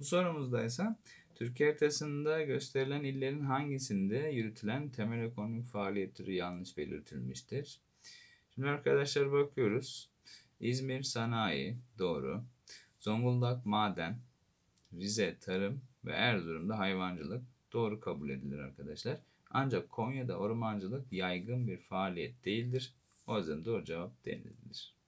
Bu sorumuzda ise Türkiye haritasında gösterilen illerin hangisinde yürütülen temel ekonomik faaliyetleri yanlış belirtilmiştir? Şimdi arkadaşlar bakıyoruz. İzmir sanayi doğru. Zonguldak maden, Rize tarım ve Erzurum'da hayvancılık doğru kabul edilir arkadaşlar. Ancak Konya'da ormancılık yaygın bir faaliyet değildir. O yüzden doğru cevap denizdir.